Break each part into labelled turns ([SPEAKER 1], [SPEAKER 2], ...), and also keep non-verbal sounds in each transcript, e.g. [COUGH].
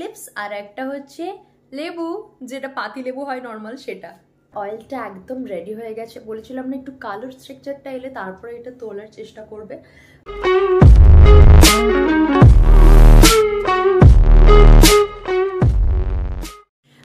[SPEAKER 1] Lips আর একটা হচ্ছে লেবু যেটা পাতি লেবু হয় নর্মাল সেটা অয়েলটা একদম রেডি হয়ে গেছে বলেছিলাম না একটু কালো স্ট্রাকচারটা এলে তারপরে এটা তোলার চেষ্টা করবে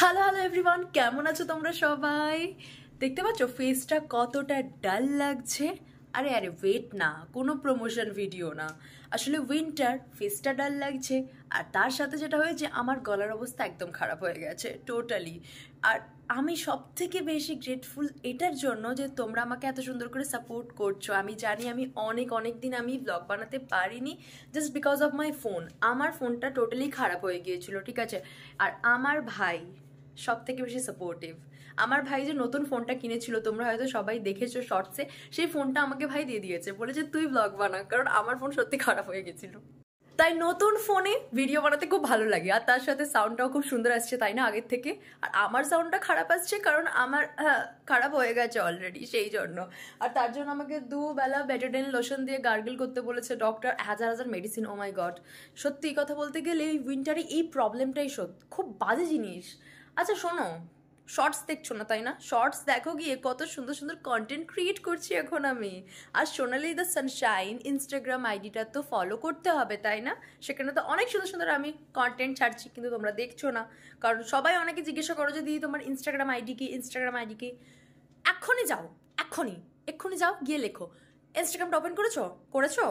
[SPEAKER 1] হ্যালো হ্যালো এভরিওয়ান কেমন আছো তোমরা সবাই দেখতে পাচ্ছ ফেসটা কতটা ডাল লাগছে আরে আরে ওয়েট না কোনো প্রমোশন ভিডিও না আসলে উইন্টার ফেসটা ডাল লাগছে আর তার সাথে যেটা হয়েছে আমার গলার অবস্থা একদম খারাপ হয়ে গেছে টোটালি আর আমি সব থেকে বেশি গ্রেটফুল এটার জন্য যে তোমরা আমাকে এত সুন্দর করে সাপোর্ট করছো আমি জানি আমি অনেক অনেক দিন আমি ব্লগ বানাতে পারিনি just because of my phone আমার ফোনটা টোটালি খারাপ হয়ে গিয়েছিল ঠিক আছে আর আমার ভাই সব থেকে বেশি সাপোর্টিভ আমার ভাই যে নতুন ফোনটা কিনেছিল তোমরা হয়তো সবাই দেখেছো শর্টসে সেই ফোনটা আমাকে ভাই দিয়ে দিয়েছে বলেছে তুই ব্লগ বানা কারণ আমার ফোন সত্যি খারাপ হয়ে গেছিল তাই নতুন ফোনে ভিডিও বানাতে খুব ভালো লাগে আর তার সাথে সাউন্ডটাও খুব সুন্দর আসছে তাই না আগের থেকে আর আমার সাউন্ডটা খারাপ আসছে কারণ আমার হ্যাঁ, খারাপ হয়ে গেছে অলরেডি সেই জন্য আর তার জন্য আমাকে দুবেলা বেটাডেন লোশন দিয়ে গার্গেল করতে বলেছে ডক্টর হাজার হাজার মেডিসিন ও মাই গড সত্যি কথা বলতে গেলে এই উইন্টারে এই প্রবলেমটাই সত্যি খুব বাজে জিনিস আচ্ছা শোনো শর্টস দেখছো না তাই না শর্টস দেখো গিয়ে কত সুন্দর সুন্দর কন্টেন্ট ক্রিয়েট করছি এখন আমি আর সোনালি দ্য সানশাইন ইনস্টাগ্রাম আইডিটা তো ফলো করতে হবে তাই না সেখানে তো অনেক সুন্দর সুন্দর আমি কন্টেন্ট ছাড়ছি কিন্তু তোমরা দেখছো না কারণ সবাই অনেকে জিজ্ঞাসা করো যে দিদি তোমার ইনস্টাগ্রাম আইডি কি ইনস্টাগ্রাম আইডি কি এখনই যাও এখনই এক্ষুনি যাও গিয়ে লেখো ইনস্টাগ্রামটা ওপেন করেছো করেছো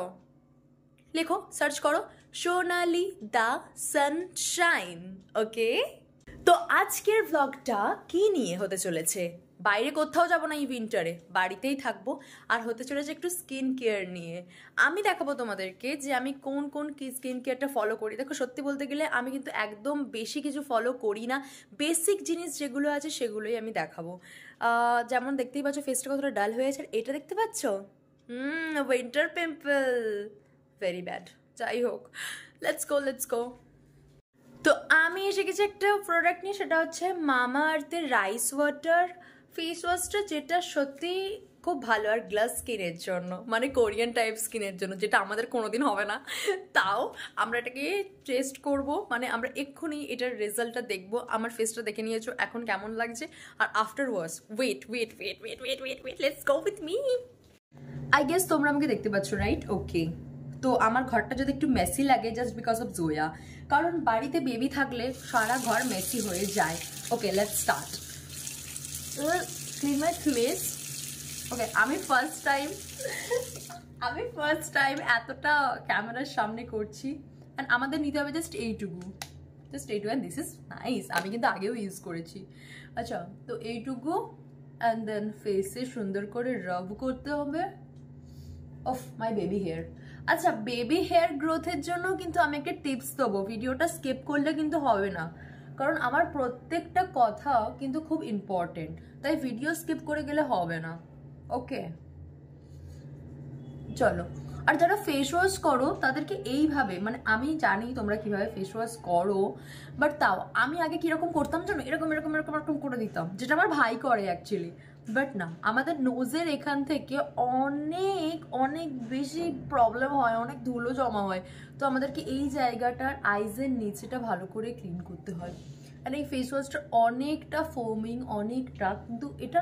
[SPEAKER 1] লেখো সার্চ করো সোনালি দ্য সানশাইন ওকে তো আজকের ব্লগটা কি নিয়ে হতে চলেছে বাইরে কোথাও যাব না এই উইন্টারে বাড়িতেই থাকবো আর হতে চলেছে একটু স্কিন কেয়ার নিয়ে আমি দেখাবো তোমাদেরকে যে আমি কোন কোন স্কিন কেয়ারটা ফলো করি দেখো সত্যি বলতে গেলে আমি কিন্তু একদম বেশি কিছু ফলো করি না বেসিক জিনিস যেগুলো আছে সেগুলোই আমি দেখাবো যেমন দেখতেই পাচ্ছ ফেসটা কতটা ডাল হয়ে আছে এটা দেখতে পাচ্ছ উইন্টার পিম্পল ভেরি ব্যাড যাই হোক লেটস গো লেটস গো তো আমি এসে গেছি একটা প্রোডাক্ট নিয়ে সেটা হচ্ছে মামা আর্থের রাইস ওয়াটার ফেস ওয়াশটা যেটা সত্যি খুব ভালো আর গ্লাস স্কিনের জন্য মানে কোরিয়ান টাইপ স্কিনের জন্য যেটা আমাদের কোনোদিন হবে না তাও আমরা এটাকে টেস্ট করব মানে আমরা এক্ষুনি এটার রেজাল্টটা দেখব আমার ফেসটা দেখে নিয়েছো এখন কেমন লাগছে আর after wash wait wait wait wait wait wait wait let's go with me I guess তোমরা আমাকে দেখতে পাচ্ছ রাইট ওকে তো আমার ঘরটা যদি একটু মেসি লাগে জাস্ট বিকজ অফ জোয়া কারণ বাড়িতে বেবি থাকলে সারা ঘর মেসি হয়ে যায় okay let start clean my okay আমি ফার্স্ট টাইম আমি ফার্স্ট টাইম এতটা ক্যামেরার সামনে করছি অ্যান্ড আমাদের নিতে হবে জাস্ট এইটুকু জাস্ট এইটুকু অ্যান্ড দিস ইজ নাইস আমি কিন্তু আগেও ইউজ করেছি আচ্ছা তো এইটুকু অ্যান্ড দেন ফেসে সুন্দর করে রব করতে হবে অফ মাই বেবি হেয়ার আচ্ছা বেবি হেয়ার গ্রোথের জন্য কিন্তু আমি একটা টিপস দেবো ভিডিওটা স্কিপ করলে কিন্তু হবে না কারণ আমার প্রত্যেকটা কথা কিন্তু খুব ইম্পর্টেন্ট তাই ভিডিও স্কিপ করে গেলে হবে না ওকে চলো আর যারা ফেস ওয়াশ করো তাদেরকে এইভাবে মানে আমি জানি তোমরা কিভাবে ফেস ওয়াশ করো বাট তাও আমি আগে কিরকম করতাম জানো এরকম এরকম এরকম এরকম করে দিতাম যেটা আমার ভাই করে অ্যাকচুয়ালি বাট না আমাদের নোজের এখান থেকে অনেক অনেক বেশি প্রবলেম হয় অনেক ধুলো জমা হয় তো আমাদেরকে এই জায়গাটার আইজের নিচেটা ভালো করে ক্লিন করতে হয় আর এই ফেস ওয়াশটা অনেকটা ফোমিং অনেকটা কিন্তু এটা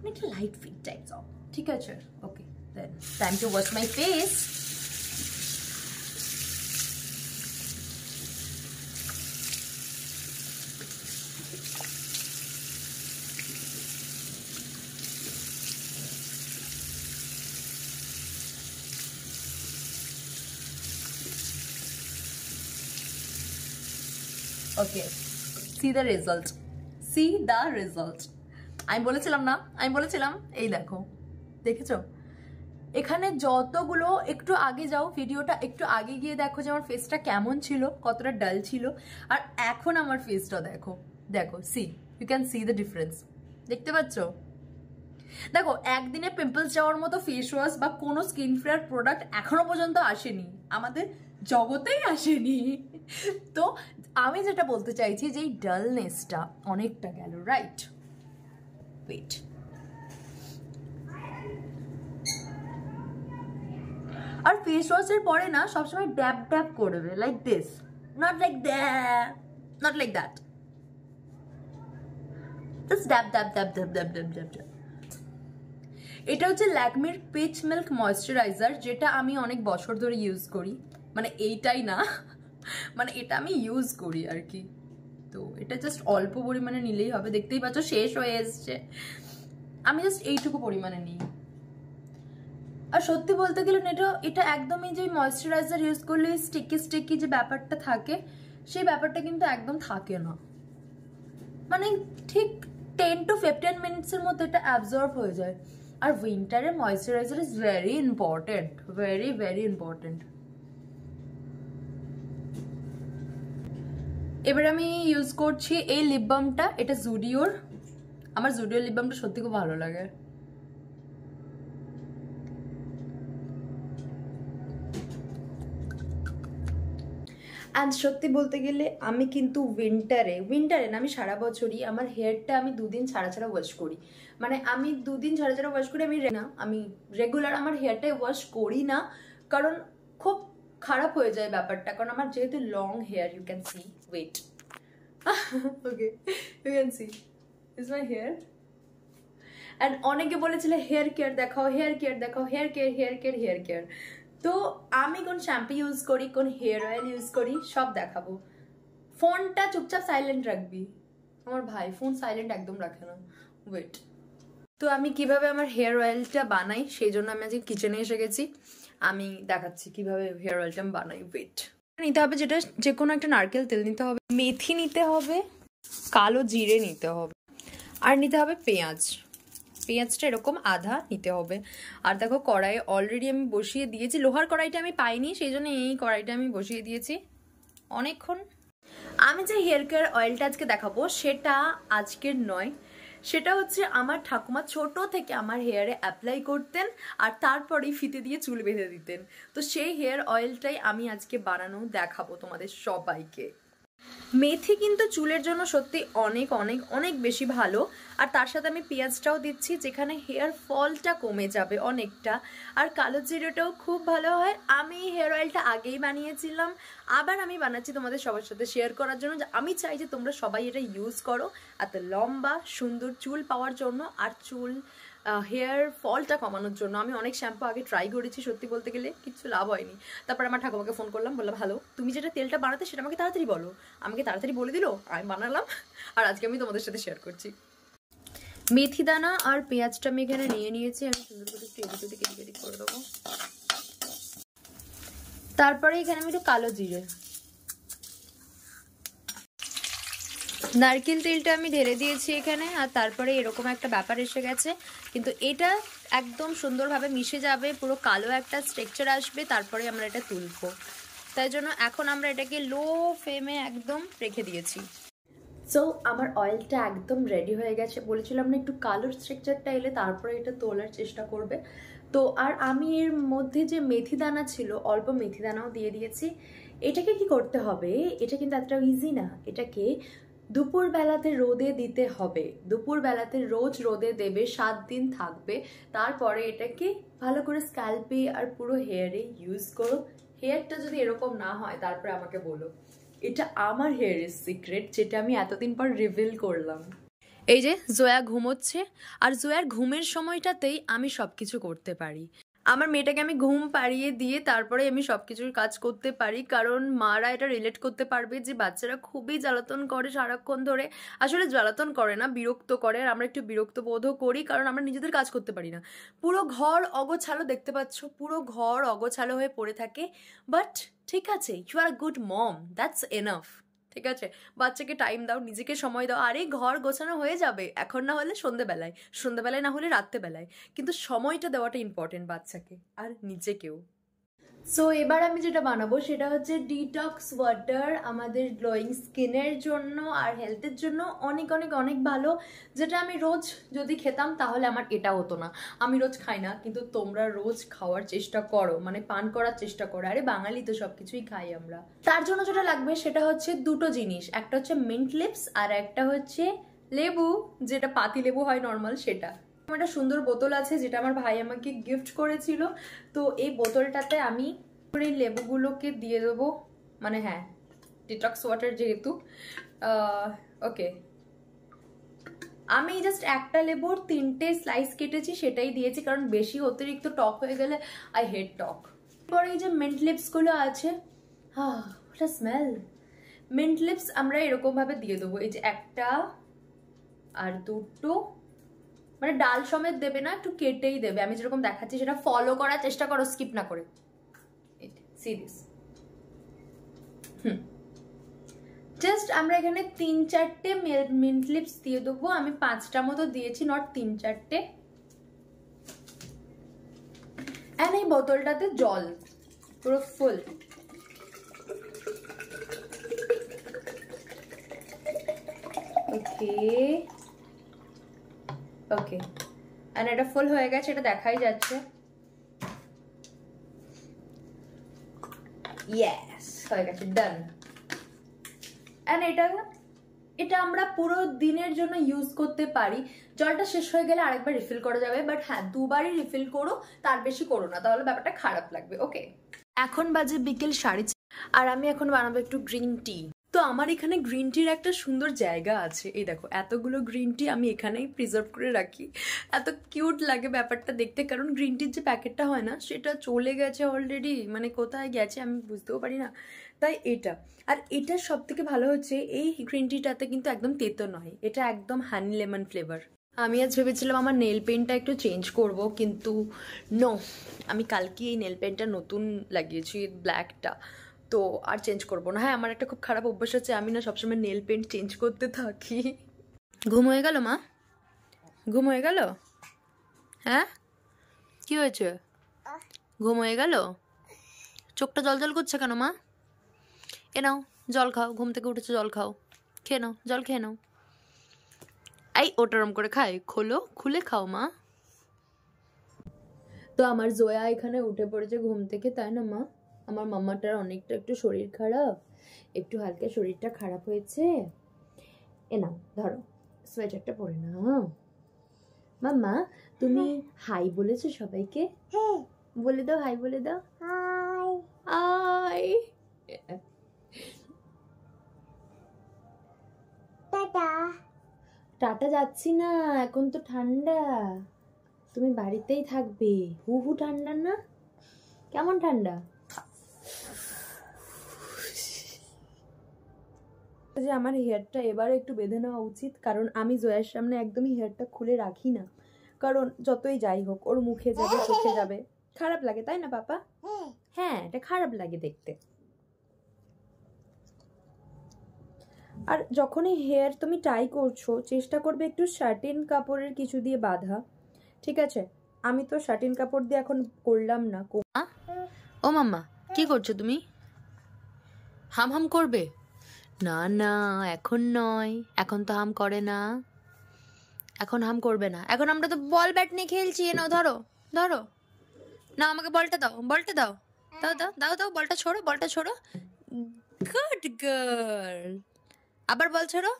[SPEAKER 1] অনেকটা লাইট ফিট টাইপস অফ ঠিক আছে okay then time to wash my face see the result see the result আমি বলেছিলাম না আমি বলেছিলাম এই দেখো দেখেছো এখানে যতগুলো একটু আগে যাও ভিডিওটা একটু আগে গিয়ে দেখো যে আমার ফেসটা কেমন ছিল কতটা ডাল ছিল আর এখন আমার ফেসটা দেখো দেখো see you can see the difference দেখতে পাচ্ছ দেখো একদিনে পিম্পলস যাওয়ার মতো ফেস ওয়াশ বা কোনো স্কিন কেয়ার প্রোডাক্ট এখনো পর্যন্ত আসেনি আমাদের জগতেই আসেনি তো আমি যেটা বলতে চাইছি যে এই ডালনেসটা অনেকটা গেল রাইট ওয়েট আর ফেস ওয়াশের পরে না সবসময় ড্যাব ড্যাব করবে like this not like that not like that dab এটা হচ্ছে ল্যাকমির পিচ মিল্ক ময়শ্চারাইজার যেটা আমি অনেক বছর ধরে ইউজ করি মানে এইটাই না মানে এটা আমি ইউজ করি আর কি তো এটা জাস্ট অল্প পরিমাণে নিলেই হবে দেখতেই পাচ্ছ শেষ হয়ে এসছে আমি জাস্ট এইটুকু পরিমাণে নিই আর সত্যি বলতে গেলে এটা এটা একদমই যে ময়শ্চারাইজার ইউজ করলে স্টিকি স্টিকি যে ব্যাপারটা থাকে সেই ব্যাপারটা কিন্তু একদম থাকে না মানে ঠিক টেন টু ফিফটিন মিনিটসের মধ্যে এটা অ্যাবজর্ব হয়ে যায় আর উইন্টারে moisturiser is very important very very important এবার আমি ইউজ করছি এই লিপ বামটা এটা জুডিওর আমার জুডিওর লিপ বামটা সত্যি খুব ভালো লাগে অ্যান্ড সত্যি বলতে গেলে আমি কিন্তু উইন্টারে উইন্টারে না আমি সারা বছরই আমার হেয়ারটা আমি দুদিন ছাড়া ছাড়া ওয়াশ করি মানে আমি দুদিন ছাড়া ছাড়া ওয়াশ করি আমি না আমি রেগুলার আমার হেয়ারটাই ওয়াশ করি না কারণ খুব খারাপ হয়ে যায় ব্যাপারটা কারণ আমার যেহেতু long hair you can see wait [LAUGHS] okay you can see is my hair and অনেকে বলেছিল হেয়ার কেয়ার দেখাও হেয়ার কেয়ার দেখাও hair care hair care hair care তো আমি কোন শ্যাম্পু ইউজ করি কোন হেয়ার অয়েল ইউজ করি সব দেখাবো ফোনটা চুপচাপ সাইলেন্ট রাখবি আমার ভাই ফোন সাইলেন্ট একদম রাখে না ওয়েট তো আমি কিভাবে আমার হেয়ার অয়েলটা বানাই সেই জন্য আমি আজকে কিচেনে এসে গেছি আমি দেখাচ্ছি কিভাবে হেয়ার অয়েলটা আমি বানাই ওয়েট নিতে হবে যেটা যে কোনো একটা নারকেল তেল নিতে হবে মেথি নিতে হবে কালো জিরে নিতে হবে আর নিতে হবে পেঁয়াজ পেঁয়াজটা এরকম আধা নিতে হবে আর দেখো কড়াই অলরেডি আমি বসিয়ে দিয়েছি লোহার কড়াইটা আমি পাইনি সেই জন্য এই কড়াইটা আমি বসিয়ে দিয়েছি অনেকক্ষণ আমি যে হেয়ার কেয়ার অয়েলটা আজকে দেখাবো সেটা আজকের নয় সেটা হচ্ছে আমার ঠাকুমা ছোট থেকে আমার হেয়ারে অ্যাপ্লাই করতেন আর তারপরেই ফিতে দিয়ে চুল বেঁধে দিতেন তো সেই হেয়ার অয়েলটাই আমি আজকে বানানো দেখাবো তোমাদের সবাইকে মেথি কিন্তু চুলের জন্য সত্যি অনেক অনেক অনেক বেশি ভালো আর তার সাথে আমি পেঁয়াজটাও দিচ্ছি যেখানে হেয়ার ফলটা কমে যাবে অনেকটা আর কালো জিরেটাও খুব ভালো হয় আমি হেয়ার অয়েলটা আগেই বানিয়েছিলাম আবার আমি বানাচ্ছি তোমাদের সবার সাথে শেয়ার করার জন্য আমি চাই যে তোমরা সবাই এটা ইউজ করো এত লম্বা সুন্দর চুল পাওয়ার জন্য আর চুল হেয়ার ফলটা কমানোর জন্য আমি অনেক শ্যাম্পু আগে ট্রাই করেছি সত্যি বলতে গেলে কিছু লাভ হয়নি তারপর আমার ঠাকুমাকে ফোন করলাম বললাম ভালো তুমি যেটা তেলটা বানাতে সেটা আমাকে তাড়াতাড়ি বলো আমাকে তাড়াতাড়ি বলে দিলো আমি বানালাম আর আজকে আমি তোমাদের সাথে শেয়ার করছি মেথি দানা আর পেঁয়াজটা আমি এখানে নিয়ে নিয়েছি আমি সুন্দর করে একটু এদিক ওদিক এদিক করে দেবো তারপরে এখানে আমি একটু কালো জিরে নারকেল তেলটা আমি ঢেলে দিয়েছি এখানে আর তারপরে এরকম একটা ব্যাপার এসে গেছে কিন্তু এটা একদম সুন্দরভাবে মিশে যাবে পুরো কালো একটা স্ট্রেকচার আসবে তারপরে আমরা এটা তুলব তাই জন্য এখন আমরা এটাকে লো ফ্লেমে একদম রেখে দিয়েছি সো আমার অয়েলটা একদম রেডি হয়ে গেছে বলেছিলাম না একটু কালোর স্ট্রেকচারটা এলে তারপরে এটা তোলার চেষ্টা করবে তো আর আমি এর মধ্যে যে মেথি দানা ছিল অল্প মেথি দানাও দিয়ে দিয়েছি এটাকে কি করতে হবে এটা কিন্তু এতটা ইজি না এটাকে দুপুর বেলাতে রোদে দিতে হবে দুপুর বেলাতে রোজ রোদে দেবে সাত দিন থাকবে তারপরে এটাকে ভালো করে স্ক্যাল্পে আর পুরো হেয়ারে ইউজ করো হেয়ারটা যদি এরকম না হয় তারপরে আমাকে বলো এটা আমার হেয়ারের সিক্রেট যেটা আমি এতদিন পর রিভিল করলাম এই যে জয়া ঘুমোচ্ছে আর জয়ার ঘুমের সময়টাতেই আমি সব কিছু করতে পারি আমার মেয়েটাকে আমি ঘুম পাড়িয়ে দিয়ে তারপরে আমি সব কিছুর কাজ করতে পারি কারণ মারা এটা রিলেট করতে পারবে যে বাচ্চারা খুবই জ্বালাতন করে সারাক্ষণ ধরে আসলে জ্বালাতন করে না বিরক্ত করে আর আমরা একটু বিরক্ত বোধও করি কারণ আমরা নিজেদের কাজ করতে পারি না পুরো ঘর অগোছালো দেখতে পাচ্ছ পুরো ঘর অগোছালো হয়ে পড়ে থাকে বাট ঠিক আছে you are good mom that's enough ঠিক আছে বাচ্চাকে টাইম দাও নিজেকে সময় দাও আরে ঘর গোছানো হয়ে যাবে এখন না হলে সন্ধ্যেবেলায় সন্ধ্যেবেলায় না হলে রাত্রেবেলায় কিন্তু সময়টা দেওয়াটা ইম্পর্টেন্ট বাচ্চাকে আর নিজেকেও সো এবার আমি যেটা বানাবো সেটা হচ্ছে ডিটক্স ওয়াটার আমাদের গ্লোয়িং স্কিনের জন্য আর হেলথের জন্য অনেক অনেক অনেক ভালো যেটা আমি রোজ যদি খেতাম তাহলে আমার এটা হতো না আমি রোজ খাই না কিন্তু তোমরা রোজ খাওয়ার চেষ্টা করো মানে পান করার চেষ্টা করো আরে বাঙালি তো সব কিছুই খাই আমরা তার জন্য যেটা লাগবে সেটা হচ্ছে দুটো জিনিস একটা হচ্ছে মিন্ট লিপস আর একটা হচ্ছে লেবু যেটা পাতি লেবু হয় নর্মাল সেটা আমার একটা সুন্দর বোতল আছে যেটা আমার ভাই আমাকে গিফট করেছিল তো এই বোতলটাতে আমি এই লেবুগুলোকে দিয়ে দেবো মানে হ্যাঁ ডিটক্স ওয়াটার যেহেতু ওকে আমি জাস্ট একটা লেবুর তিনটে স্লাইস কেটেছি সেটাই দিয়েছি কারণ বেশি অতিরিক্ত টক হয়ে গেলে আই হেড টক এরপর এই যে মিন্ট লিপসগুলো আছে হ্যাঁ ওটা স্মেল মিন্ট লিপস আমরা এরকমভাবে দিয়ে দেবো এই যে একটা আর দুটো মানে ডাল সমেত দেবে না একটু কেটেই দেবে আমি যেরকম দেখাচ্ছি সেটা ফলো করার চেষ্টা করো স্কিপ না করে হুম জাস্ট আমরা এখানে তিন চারটে মিন্ট লিপস দিয়ে দেবো আমি পাঁচটা মতো দিয়েছি নট তিন চারটে অ্যান্ড এই বোতলটাতে জল পুরো ফুল ওকে ওকে অ্যান্ড এটা ফুল হয়ে গেছে এটা দেখাই যাচ্ছে ইয়াস হয়ে গেছে ডান অ্যান্ড এটা এটা আমরা পুরো দিনের জন্য ইউজ করতে পারি জলটা শেষ হয়ে গেলে আরেকবার রিফিল করা যাবে বাট হ্যাঁ দুবারই রিফিল করো তার বেশি করো না তাহলে ব্যাপারটা খারাপ লাগবে ওকে এখন বাজে বিকেল সাড়ে আর আমি এখন বানাবো একটু গ্রিন টি আমার এখানে গ্রিন টির একটা সুন্দর জায়গা আছে এই দেখো এতগুলো গ্রিন টি আমি এখানেই প্রিজার্ভ করে রাখি এত কিউট লাগে ব্যাপারটা দেখতে কারণ গ্রিন টির যে প্যাকেটটা হয় না সেটা চলে গেছে অলরেডি মানে কোথায় গেছে আমি বুঝতেও পারি না তাই এটা আর এটার সব থেকে ভালো হচ্ছে এই গ্রিন টিটাতে কিন্তু একদম তেতো নয় এটা একদম হানি লেমন ফ্লেভার আমি আজ ভেবেছিলাম আমার নেল পেনটা একটু চেঞ্জ করব কিন্তু নো আমি কালকে এই নেল পেনটা নতুন লাগিয়েছি ব্ল্যাকটা তো আর চেঞ্জ করবো না হ্যাঁ আমার একটা খুব খারাপ অভ্যাস আছে আমি না সবসময় নেল পেন্ট চেঞ্জ করতে থাকি ঘুম হয়ে গেল মা ঘুম হয়ে গেল হ্যাঁ কি হয়েছে ঘুম হয়ে গেল চোখটা জল জল করছে কেন মা এ নাও জল খাও ঘুম থেকে উঠেছে জল খাও খেয়ে নাও জল খেয়ে নাও এই ওটারম করে খাই খোলো খুলে খাও মা তো আমার জোয়া এখানে উঠে পড়েছে ঘুম থেকে তাই না মা আমার মাম্মাটার অনেকটা একটু শরীর খারাপ একটু হালকা শরীরটা খারাপ হয়েছে এ না ধরো সোয়েটারটা পরে না হ্যাঁ? মাম্মা তুমি হাই বলেছো সবাইকে হ্যাঁ বলে দাও হাই বলে দাও হাই টাটা টাটা যাচ্ছি না এখন তো ঠান্ডা তুমি বাড়িতেই থাকবে হু হু ঠান্ডা না কেমন ঠান্ডা যে আমার হেয়ারটা এবার একটু বেঁধে নেওয়া উচিত কারণ আমি জয়ার সামনে একদমই হেয়ারটা খুলে রাখি না কারণ যতই যাই হোক ওর মুখে যাবে চোখে যাবে খারাপ লাগে তাই না পাপা হ্যাঁ এটা খারাপ লাগে দেখতে আর যখনই হেয়ার তুমি টাই করছো চেষ্টা করবে একটু শার্টিন কাপড়ের কিছু দিয়ে বাঁধা ঠিক আছে আমি তো শার্টিন কাপড় দিয়ে এখন করলাম না ও মাম্মা কি করছো তুমি হাম হাম করবে না না এখন নয় এখন তো হাম করে না এখন হাম করবে না এখন আমরা তো বল ব্যাট নিয়ে খেলছি নাও ধরো ধরো না আমাকে বলটা দাও বলটা দাও দাও দাও দাও দাও বলটা ছোড়ো বলটা ছোড়ো গুড গার্ল আবার বল ছোড়ো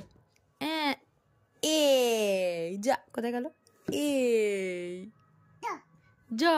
[SPEAKER 1] এ যা কোথায় গেল এ যা